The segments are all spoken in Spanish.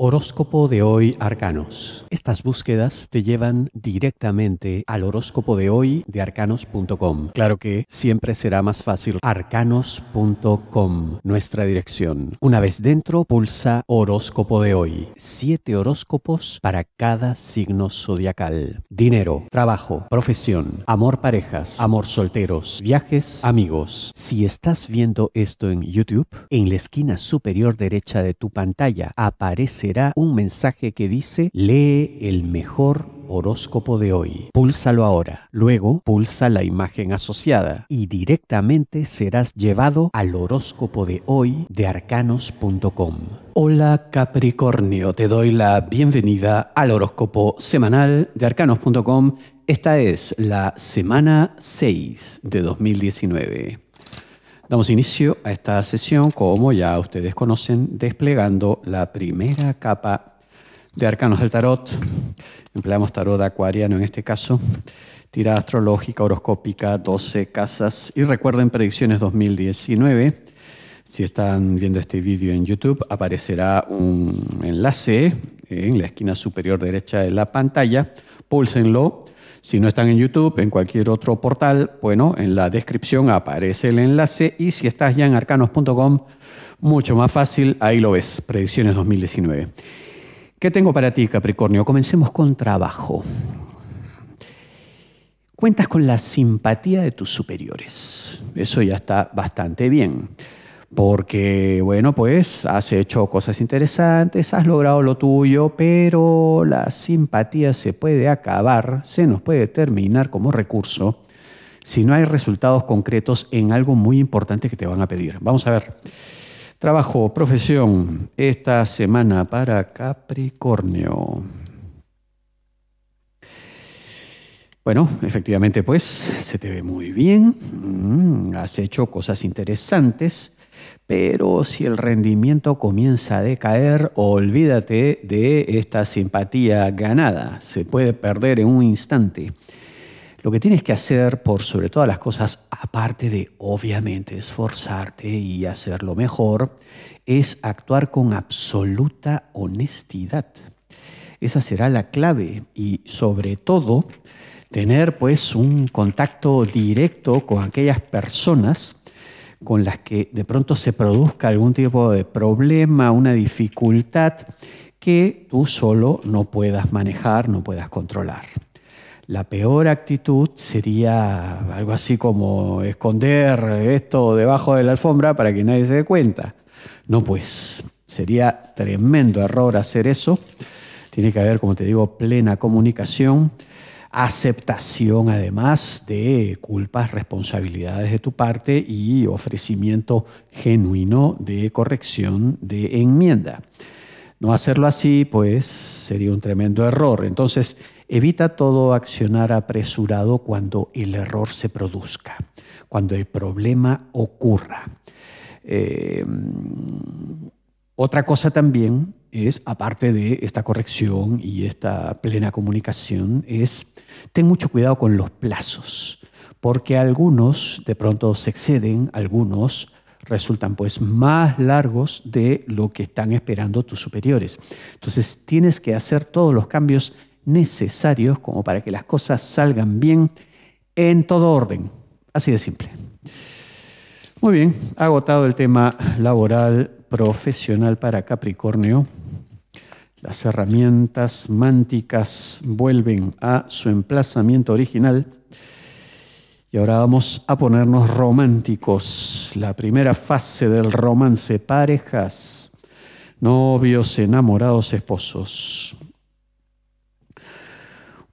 Horóscopo de hoy Arcanos. Estas búsquedas te llevan directamente al horóscopo de hoy de arcanos.com. Claro que siempre será más fácil arcanos.com, nuestra dirección. Una vez dentro, pulsa horóscopo de hoy. Siete horóscopos para cada signo zodiacal. Dinero, trabajo, profesión, amor parejas, amor solteros, viajes, amigos. Si estás viendo esto en YouTube, en la esquina superior derecha de tu pantalla aparece Será un mensaje que dice lee el mejor horóscopo de hoy. Púlsalo ahora. Luego pulsa la imagen asociada y directamente serás llevado al horóscopo de hoy de arcanos.com. Hola Capricornio, te doy la bienvenida al horóscopo semanal de arcanos.com. Esta es la semana 6 de 2019. Damos inicio a esta sesión, como ya ustedes conocen, desplegando la primera capa de arcanos del tarot. Empleamos tarot acuariano en este caso. Tira astrológica, horoscópica, 12 casas. Y recuerden predicciones 2019. Si están viendo este vídeo en YouTube, aparecerá un enlace en la esquina superior derecha de la pantalla. Púlsenlo si no están en YouTube, en cualquier otro portal, bueno, en la descripción aparece el enlace y si estás ya en arcanos.com, mucho más fácil, ahí lo ves, predicciones 2019. ¿Qué tengo para ti, Capricornio? Comencemos con trabajo. Cuentas con la simpatía de tus superiores. Eso ya está bastante bien. Porque, bueno, pues has hecho cosas interesantes, has logrado lo tuyo, pero la simpatía se puede acabar, se nos puede terminar como recurso si no hay resultados concretos en algo muy importante que te van a pedir. Vamos a ver. Trabajo, profesión, esta semana para Capricornio. Bueno, efectivamente, pues se te ve muy bien, mm, has hecho cosas interesantes, pero si el rendimiento comienza a decaer, olvídate de esta simpatía ganada. Se puede perder en un instante. Lo que tienes que hacer, por sobre todas las cosas, aparte de obviamente esforzarte y hacerlo mejor, es actuar con absoluta honestidad. Esa será la clave y sobre todo tener pues un contacto directo con aquellas personas con las que de pronto se produzca algún tipo de problema, una dificultad que tú solo no puedas manejar, no puedas controlar. La peor actitud sería algo así como esconder esto debajo de la alfombra para que nadie se dé cuenta. No, pues sería tremendo error hacer eso. Tiene que haber, como te digo, plena comunicación aceptación además de culpas, responsabilidades de tu parte y ofrecimiento genuino de corrección, de enmienda. No hacerlo así, pues, sería un tremendo error. Entonces, evita todo accionar apresurado cuando el error se produzca, cuando el problema ocurra. Eh, otra cosa también es, aparte de esta corrección y esta plena comunicación, es ten mucho cuidado con los plazos, porque algunos de pronto se exceden, algunos resultan pues más largos de lo que están esperando tus superiores. Entonces tienes que hacer todos los cambios necesarios como para que las cosas salgan bien en todo orden. Así de simple. Muy bien, agotado el tema laboral, profesional para Capricornio. Las herramientas mánticas vuelven a su emplazamiento original. Y ahora vamos a ponernos románticos. La primera fase del romance, parejas, novios, enamorados, esposos.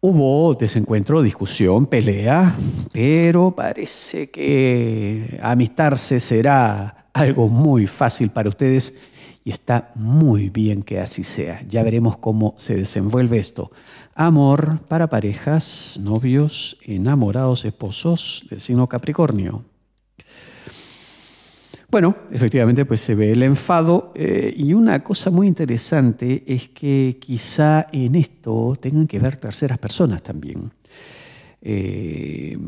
Hubo desencuentro, discusión, pelea, pero parece que amistarse será algo muy fácil para ustedes y está muy bien que así sea. Ya veremos cómo se desenvuelve esto. Amor para parejas, novios, enamorados, esposos del signo Capricornio. Bueno, efectivamente, pues se ve el enfado eh, y una cosa muy interesante es que quizá en esto tengan que ver terceras personas también. Eh,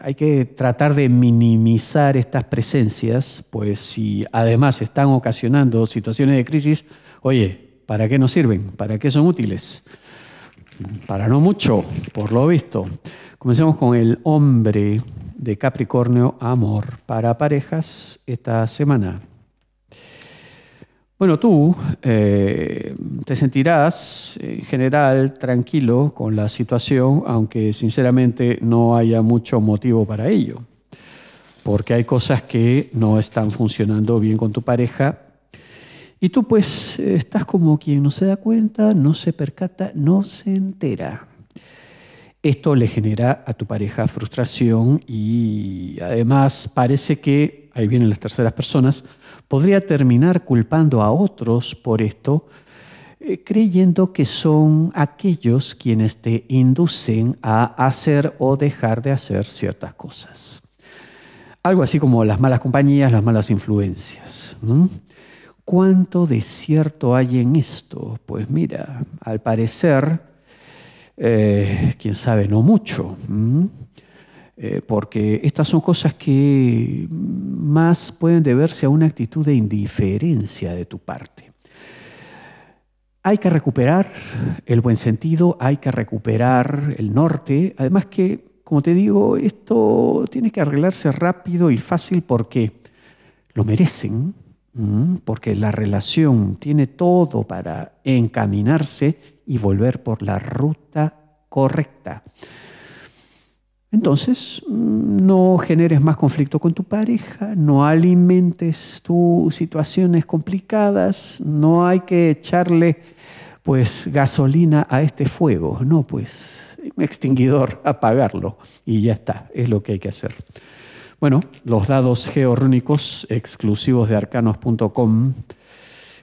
hay que tratar de minimizar estas presencias, pues si además están ocasionando situaciones de crisis, oye, ¿para qué nos sirven? ¿Para qué son útiles? Para no mucho, por lo visto. Comencemos con el hombre de Capricornio Amor para parejas esta semana. Bueno, tú eh, te sentirás en general tranquilo con la situación, aunque sinceramente no haya mucho motivo para ello, porque hay cosas que no están funcionando bien con tu pareja y tú pues estás como quien no se da cuenta, no se percata, no se entera. Esto le genera a tu pareja frustración y además parece que ahí vienen las terceras personas, podría terminar culpando a otros por esto, eh, creyendo que son aquellos quienes te inducen a hacer o dejar de hacer ciertas cosas. Algo así como las malas compañías, las malas influencias. ¿Cuánto de cierto hay en esto? Pues mira, al parecer, eh, quién sabe, no mucho. Eh, porque estas son cosas que más pueden deberse a una actitud de indiferencia de tu parte. Hay que recuperar el buen sentido, hay que recuperar el norte, además que, como te digo, esto tiene que arreglarse rápido y fácil porque lo merecen, porque la relación tiene todo para encaminarse y volver por la ruta correcta. Entonces, mm, no generes más conflicto con tu pareja, no alimentes tus situaciones complicadas, no hay que echarle pues gasolina a este fuego, no, pues un extinguidor, apagarlo y ya está, es lo que hay que hacer. Bueno, los dados georrónicos exclusivos de arcanos.com,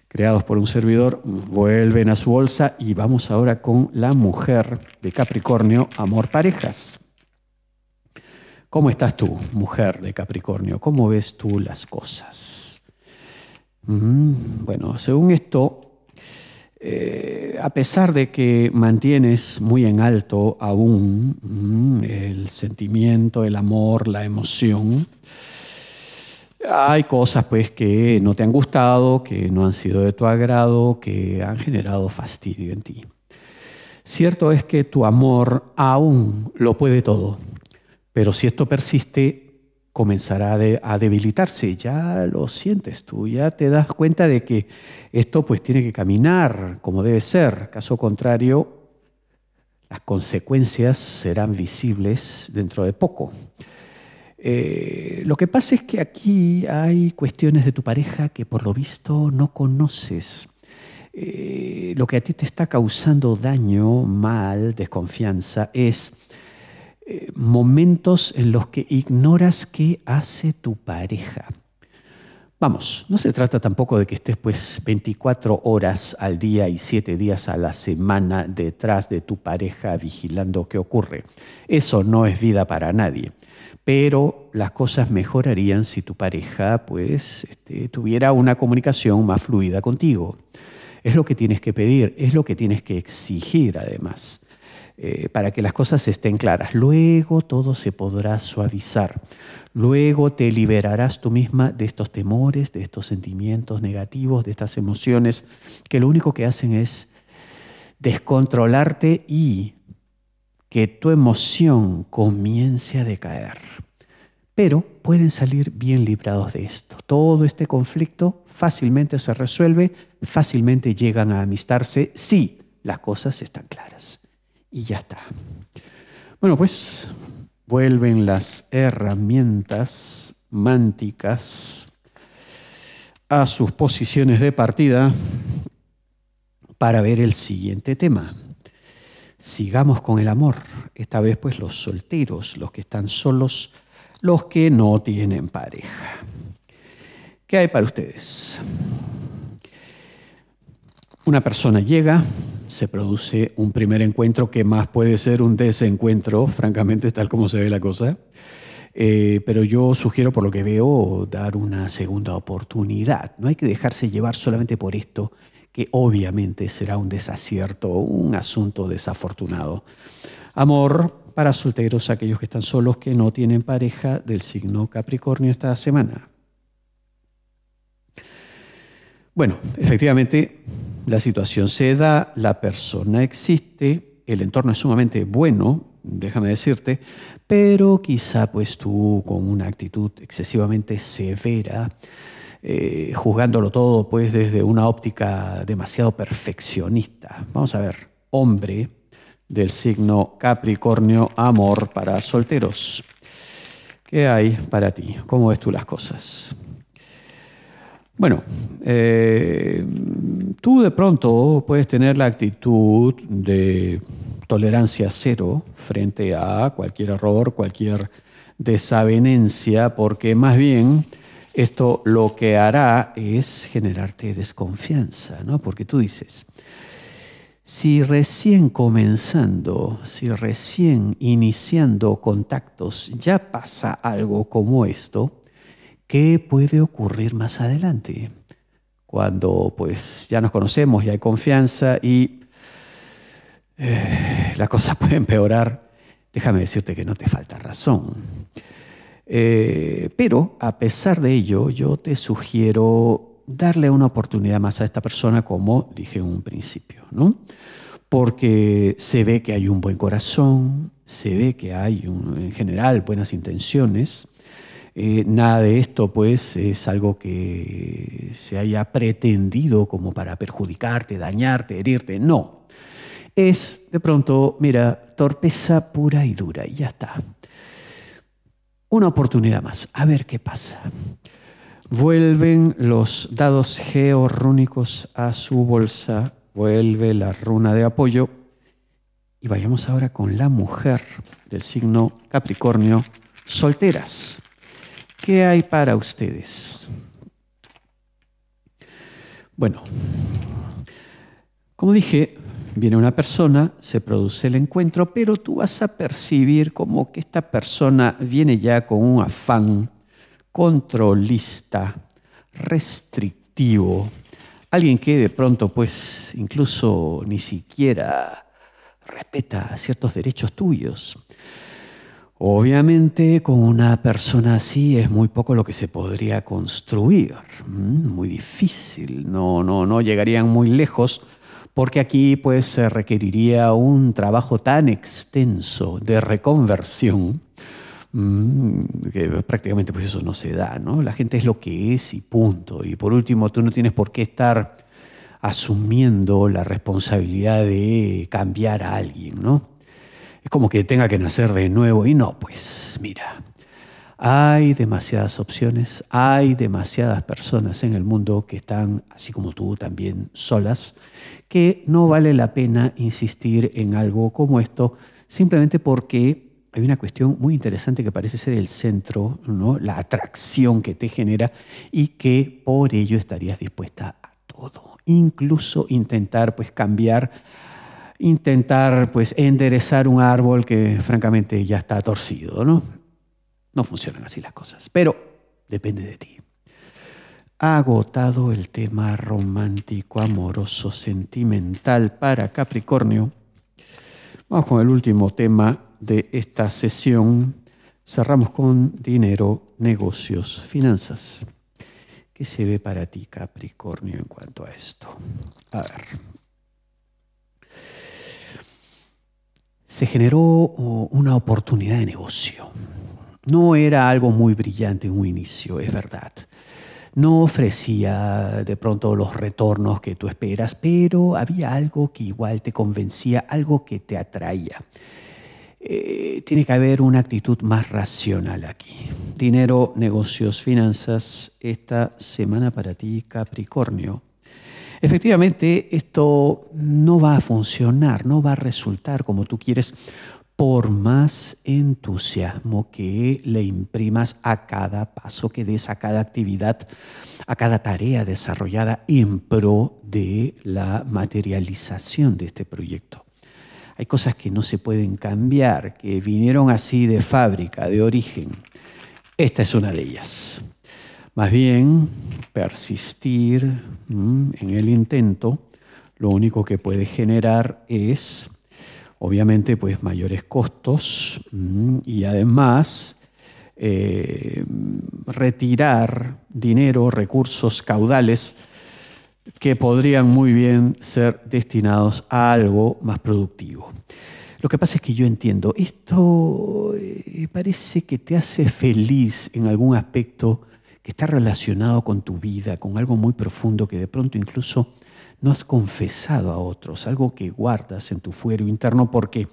creados por un servidor, vuelven a su bolsa y vamos ahora con la mujer de Capricornio, Amor Parejas. ¿Cómo estás tú, mujer de Capricornio? ¿Cómo ves tú las cosas? Mm, bueno, según esto, eh, a pesar de que mantienes muy en alto aún mm, el sentimiento, el amor, la emoción, hay cosas pues que no te han gustado, que no han sido de tu agrado, que han generado fastidio en ti. Cierto es que tu amor aún lo puede todo. Pero si esto persiste, comenzará a, debilitarse. Ya lo sientes tú, ya te das cuenta de que esto pues tiene que caminar como debe ser. Caso contrario, las consecuencias serán visibles dentro de poco. Eh, lo que pasa es que aquí hay cuestiones de tu pareja que por lo visto no conoces. Eh, lo que a ti te está causando daño, mal, desconfianza, es momentos en los que ignoras qué hace tu pareja. Vamos, no se trata tampoco de que estés pues 24 horas al día y 7 días a la semana detrás de tu pareja vigilando qué ocurre. Eso no es vida para nadie. Pero las cosas mejorarían si tu pareja pues este, tuviera una comunicación más fluida contigo. Es lo que tienes que pedir, es lo que tienes que exigir además. Eh, para que las cosas estén claras. Luego todo se podrá suavizar. Luego te liberarás tú misma de estos temores, de estos sentimientos negativos, de estas emociones que lo único que hacen es descontrolarte y que tu emoción comience a decaer. Pero pueden salir bien librados de esto. Todo este conflicto fácilmente se resuelve, fácilmente llegan a amistarse si las cosas están claras y ya está. Bueno, pues vuelven las herramientas mánticas a sus posiciones de partida para ver el siguiente tema. Sigamos con el amor, esta vez pues los solteros, los que están solos, los que no tienen pareja. ¿Qué hay para ustedes? Una persona llega, se produce un primer encuentro que más puede ser un desencuentro, francamente, tal como se ve la cosa. Eh, pero yo sugiero, por lo que veo, dar una segunda oportunidad. No hay que dejarse llevar solamente por esto, que obviamente será un desacierto, un asunto desafortunado. Amor para solteros, aquellos que están solos, que no tienen pareja del signo Capricornio esta semana. Bueno, efectivamente, la situación se da, la persona existe, el entorno es sumamente bueno, déjame decirte, pero quizá pues tú con una actitud excesivamente severa, eh, juzgándolo todo pues desde una óptica demasiado perfeccionista. Vamos a ver, hombre del signo Capricornio, amor para solteros. ¿Qué hay para ti? ¿Cómo ves tú las cosas? Bueno, eh, tú de pronto puedes tener la actitud de tolerancia cero frente a cualquier error, cualquier desavenencia, porque más bien esto lo que hará es generarte desconfianza, ¿no? Porque tú dices, si recién comenzando, si recién iniciando contactos ya pasa algo como esto, qué puede ocurrir más adelante, cuando pues ya nos conocemos, y hay confianza y eh, las cosas pueden empeorar. Déjame decirte que no te falta razón. Eh, pero a pesar de ello, yo te sugiero darle una oportunidad más a esta persona, como dije en un principio, Porque se ve que hay un buen corazón, se ve que hay en general buenas intenciones eh, nada de esto, pues, es algo que se haya pretendido como para perjudicarte, dañarte, herirte. No. Es, de pronto, mira, torpeza pura y dura, y ya está. Una oportunidad más, a ver qué pasa. Vuelven los dados georrúnicos a su bolsa, vuelve la runa de apoyo. Y vayamos ahora con la mujer del signo Capricornio, solteras. ¿Qué hay para ustedes? Bueno, como dije, viene una persona, se produce el encuentro, pero tú vas a percibir como que esta persona viene ya con un afán controlista, restrictivo, alguien que de pronto pues incluso ni siquiera respeta ciertos derechos tuyos. Obviamente con una persona así es muy poco lo que se podría construir, muy difícil, no, no, no llegarían muy lejos porque aquí pues se requeriría un trabajo tan extenso de reconversión que prácticamente pues eso no se da, ¿no? La gente es lo que es y punto. Y por último, tú no tienes por qué estar asumiendo la responsabilidad de cambiar a alguien, ¿no? Es como que tenga que nacer de nuevo. Y no, pues mira, hay demasiadas opciones, hay demasiadas personas en el mundo que están, así como tú, también solas, que no vale la pena insistir en algo como esto, simplemente porque hay una cuestión muy interesante que parece ser el centro, ¿no? la atracción que te genera y que por ello estarías dispuesta a todo, incluso intentar pues cambiar intentar pues enderezar un árbol que francamente ya está torcido, ¿no? No funcionan así las cosas, pero depende de ti. agotado el tema romántico, amoroso, sentimental para Capricornio. Vamos con el último tema de esta sesión. Cerramos con dinero, negocios, finanzas. ¿Qué se ve para ti, Capricornio, en cuanto a esto? A ver. se generó una oportunidad de negocio. No era algo muy brillante en un inicio, es verdad. No ofrecía de pronto los retornos que tú esperas, pero había algo que igual te convencía, algo que te atraía. Eh, tiene que haber una actitud más racional aquí. Dinero, negocios, finanzas, esta semana para ti, Capricornio. Efectivamente, esto no va a funcionar, no va a resultar como tú quieres, por más entusiasmo que le imprimas a cada paso que des, a cada actividad, a cada tarea desarrollada en pro de la materialización de este proyecto. Hay cosas que no se pueden cambiar, que vinieron así de fábrica, de origen. Esta es una de ellas. Más bien, persistir en el intento lo único que puede generar es, obviamente, pues mayores costos y además eh, retirar dinero, recursos, caudales que podrían muy bien ser destinados a algo más productivo. Lo que pasa es que yo entiendo, esto eh, parece que te hace feliz en algún aspecto que está relacionado con tu vida, con algo muy profundo que de pronto incluso no has confesado a otros, algo que guardas en tu fuero interno, porque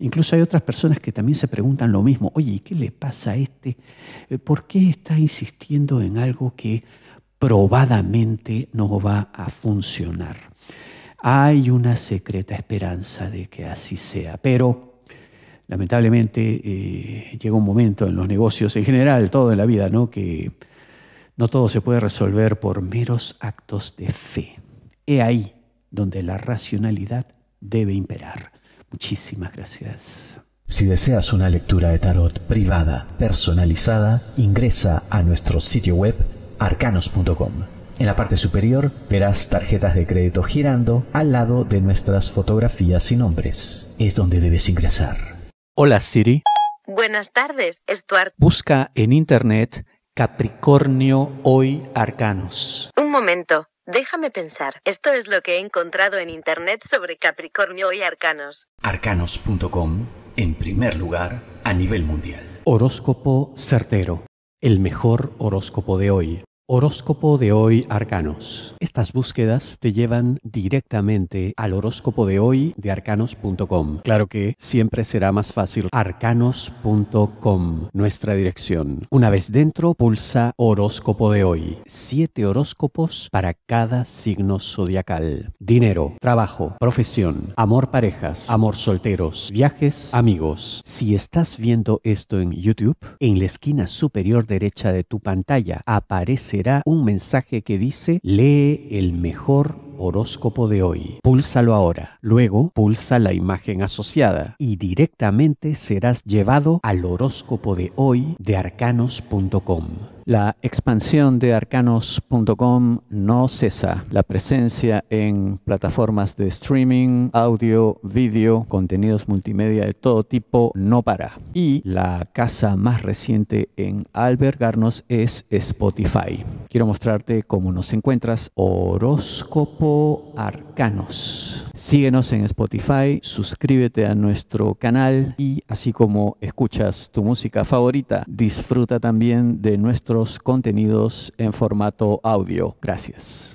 incluso hay otras personas que también se preguntan lo mismo, oye, ¿y qué le pasa a este? Eh, ¿Por qué está insistiendo en algo que probadamente no va a funcionar? Hay una secreta esperanza de que así sea, pero lamentablemente eh, llega un momento en los negocios en general, todo en la vida, ¿no? que no todo se puede resolver por meros actos de fe. He ahí donde la racionalidad debe imperar. Muchísimas gracias. Si deseas una lectura de tarot privada, personalizada, ingresa a nuestro sitio web arcanos.com. En la parte superior verás tarjetas de crédito girando al lado de nuestras fotografías y nombres. Es donde debes ingresar. Hola Siri. Buenas tardes, Stuart. Busca en internet Capricornio hoy Arcanos. Un momento, déjame pensar. Esto es lo que he encontrado en Internet sobre Capricornio hoy Arcanos. Arcanos.com, en primer lugar, a nivel mundial. Horóscopo certero, el mejor horóscopo de hoy. Horóscopo de hoy Arcanos. Estas búsquedas te llevan directamente al horóscopo de hoy de arcanos.com. Claro que siempre será más fácil arcanos.com, nuestra dirección. Una vez dentro, pulsa horóscopo de hoy. Siete horóscopos para cada signo zodiacal. Dinero, trabajo, profesión, amor parejas, amor solteros, viajes, amigos. Si estás viendo esto en YouTube, en la esquina superior derecha de tu pantalla aparece será un mensaje que dice, lee el mejor horóscopo de hoy. Púlsalo ahora. Luego pulsa la imagen asociada y directamente serás llevado al horóscopo de hoy de arcanos.com. La expansión de arcanos.com no cesa. La presencia en plataformas de streaming, audio, vídeo, contenidos multimedia de todo tipo no para. Y la casa más reciente en albergarnos es Spotify. Quiero mostrarte cómo nos encuentras horóscopo arcanos. Síguenos en Spotify, suscríbete a nuestro canal y así como escuchas tu música favorita, disfruta también de nuestros contenidos en formato audio. Gracias.